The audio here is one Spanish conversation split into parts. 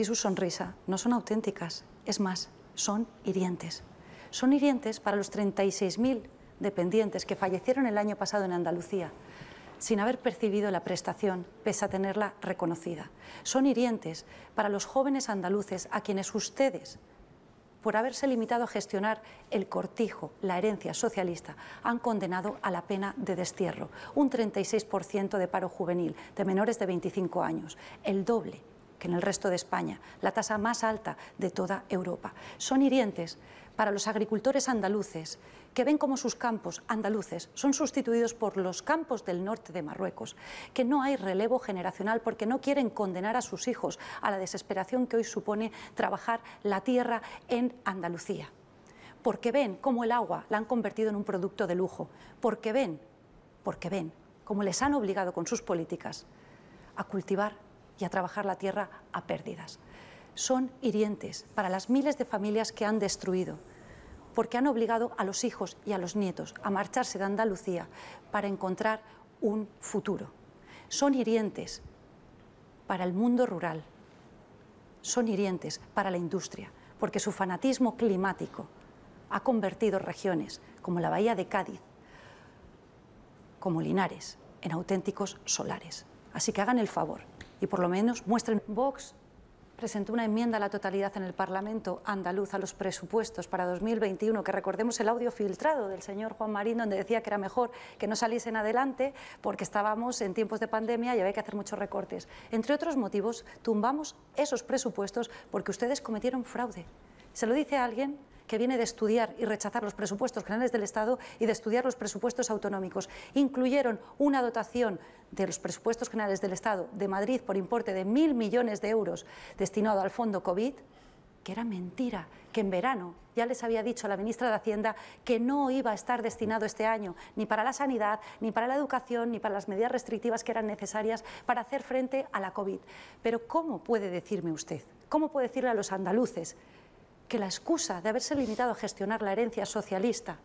y su sonrisa no son auténticas, es más, son hirientes. Son hirientes para los 36.000 dependientes que fallecieron el año pasado en Andalucía sin haber percibido la prestación, pese a tenerla reconocida. Son hirientes para los jóvenes andaluces a quienes ustedes, por haberse limitado a gestionar el cortijo, la herencia socialista, han condenado a la pena de destierro, un 36% de paro juvenil de menores de 25 años, el doble en el resto de España, la tasa más alta de toda Europa. Son hirientes para los agricultores andaluces que ven como sus campos andaluces son sustituidos por los campos del norte de Marruecos, que no hay relevo generacional porque no quieren condenar a sus hijos a la desesperación que hoy supone trabajar la tierra en Andalucía, porque ven cómo el agua la han convertido en un producto de lujo, porque ven, porque ven cómo les han obligado con sus políticas a cultivar y a trabajar la tierra a pérdidas. Son hirientes para las miles de familias que han destruido, porque han obligado a los hijos y a los nietos a marcharse de Andalucía para encontrar un futuro. Son hirientes para el mundo rural, son hirientes para la industria, porque su fanatismo climático ha convertido regiones como la Bahía de Cádiz, como Linares, en auténticos solares. Así que hagan el favor, y por lo menos muestren. Vox presentó una enmienda a la totalidad en el Parlamento andaluz a los presupuestos para 2021, que recordemos el audio filtrado del señor Juan Marín, donde decía que era mejor que no saliesen adelante porque estábamos en tiempos de pandemia y había que hacer muchos recortes. Entre otros motivos, tumbamos esos presupuestos porque ustedes cometieron fraude. Se lo dice a alguien que viene de estudiar y rechazar los presupuestos generales del Estado y de estudiar los presupuestos autonómicos. Incluyeron una dotación de los presupuestos generales del Estado de Madrid por importe de mil millones de euros destinado al fondo COVID, que era mentira, que en verano ya les había dicho la ministra de Hacienda que no iba a estar destinado este año ni para la sanidad, ni para la educación, ni para las medidas restrictivas que eran necesarias para hacer frente a la COVID. Pero ¿cómo puede decirme usted? ¿Cómo puede decirle a los andaluces que la excusa de haberse limitado a gestionar la herencia socialista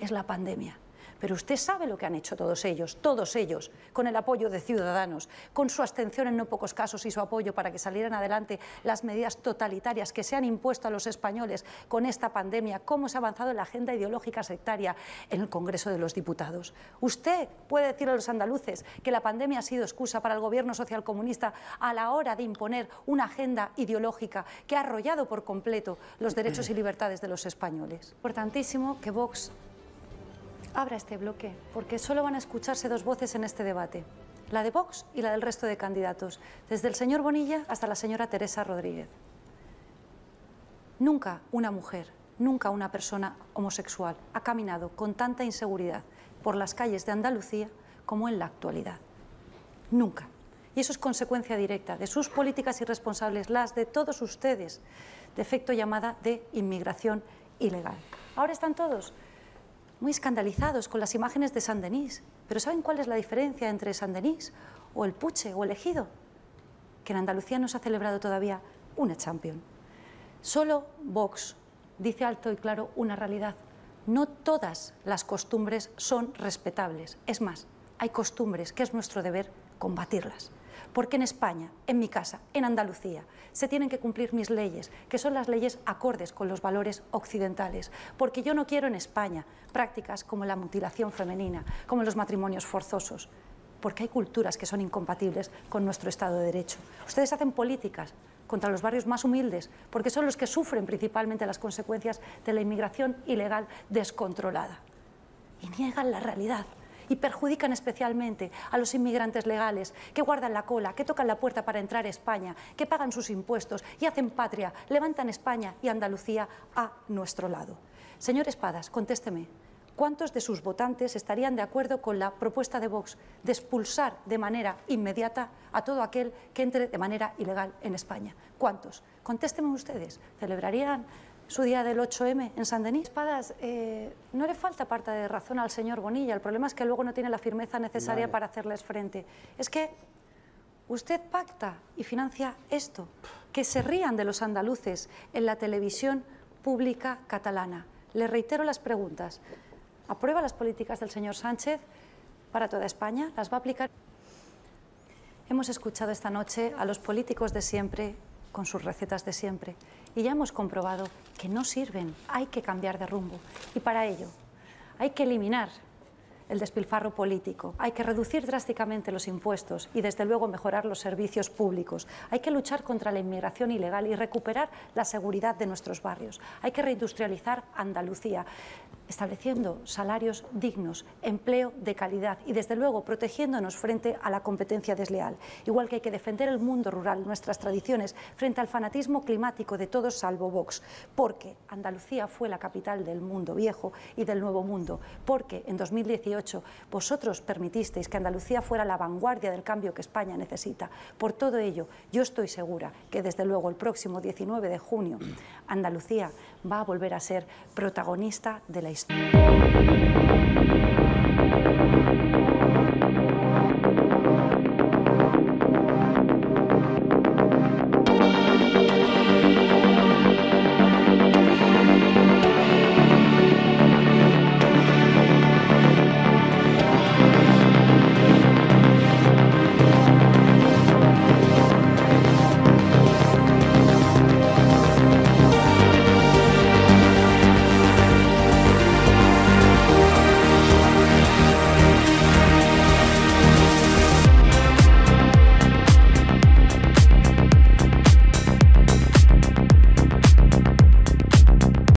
es la pandemia. Pero usted sabe lo que han hecho todos ellos, todos ellos, con el apoyo de Ciudadanos, con su abstención en no pocos casos y su apoyo para que salieran adelante las medidas totalitarias que se han impuesto a los españoles con esta pandemia, cómo se ha avanzado en la agenda ideológica sectaria en el Congreso de los Diputados. Usted puede decir a los andaluces que la pandemia ha sido excusa para el gobierno socialcomunista a la hora de imponer una agenda ideológica que ha arrollado por completo los derechos y libertades de los españoles. Importantísimo que Vox abra este bloque, porque solo van a escucharse dos voces en este debate, la de Vox y la del resto de candidatos, desde el señor Bonilla hasta la señora Teresa Rodríguez. Nunca una mujer, nunca una persona homosexual ha caminado con tanta inseguridad por las calles de Andalucía como en la actualidad. Nunca. Y eso es consecuencia directa de sus políticas irresponsables, las de todos ustedes, de efecto llamada de inmigración ilegal. Ahora están todos muy escandalizados con las imágenes de San denis Pero ¿saben cuál es la diferencia entre San denis o el Puche o el Ejido? Que en Andalucía no se ha celebrado todavía una champion. Solo Vox dice alto y claro una realidad. No todas las costumbres son respetables. Es más, hay costumbres que es nuestro deber combatirlas. Porque en España, en mi casa, en Andalucía, se tienen que cumplir mis leyes, que son las leyes acordes con los valores occidentales. Porque yo no quiero en España prácticas como la mutilación femenina, como los matrimonios forzosos. Porque hay culturas que son incompatibles con nuestro Estado de Derecho. Ustedes hacen políticas contra los barrios más humildes, porque son los que sufren principalmente las consecuencias de la inmigración ilegal descontrolada. Y niegan la realidad y perjudican especialmente a los inmigrantes legales que guardan la cola, que tocan la puerta para entrar a España, que pagan sus impuestos y hacen patria, levantan España y Andalucía a nuestro lado. Señor Espadas, contésteme. ¿Cuántos de sus votantes estarían de acuerdo con la propuesta de Vox de expulsar de manera inmediata a todo aquel que entre de manera ilegal en España? ¿Cuántos? Contésteme ustedes. ¿Celebrarían su día del 8M en San Denis. Eh, no le falta parte de razón al señor Bonilla, el problema es que luego no tiene la firmeza necesaria para hacerles frente. Es que usted pacta y financia esto, que se rían de los andaluces en la televisión pública catalana. Le reitero las preguntas. ¿Aprueba las políticas del señor Sánchez para toda España? ¿Las va a aplicar? Hemos escuchado esta noche a los políticos de siempre con sus recetas de siempre y ya hemos comprobado que no sirven. Hay que cambiar de rumbo y para ello hay que eliminar el despilfarro político. Hay que reducir drásticamente los impuestos y, desde luego, mejorar los servicios públicos. Hay que luchar contra la inmigración ilegal y recuperar la seguridad de nuestros barrios. Hay que reindustrializar Andalucía, estableciendo salarios dignos, empleo de calidad y, desde luego, protegiéndonos frente a la competencia desleal. Igual que hay que defender el mundo rural, nuestras tradiciones, frente al fanatismo climático de todos salvo Vox. Porque Andalucía fue la capital del mundo viejo y del nuevo mundo. Porque en 2018 vosotros permitisteis que Andalucía fuera la vanguardia del cambio que España necesita. Por todo ello, yo estoy segura que desde luego el próximo 19 de junio Andalucía va a volver a ser protagonista de la historia.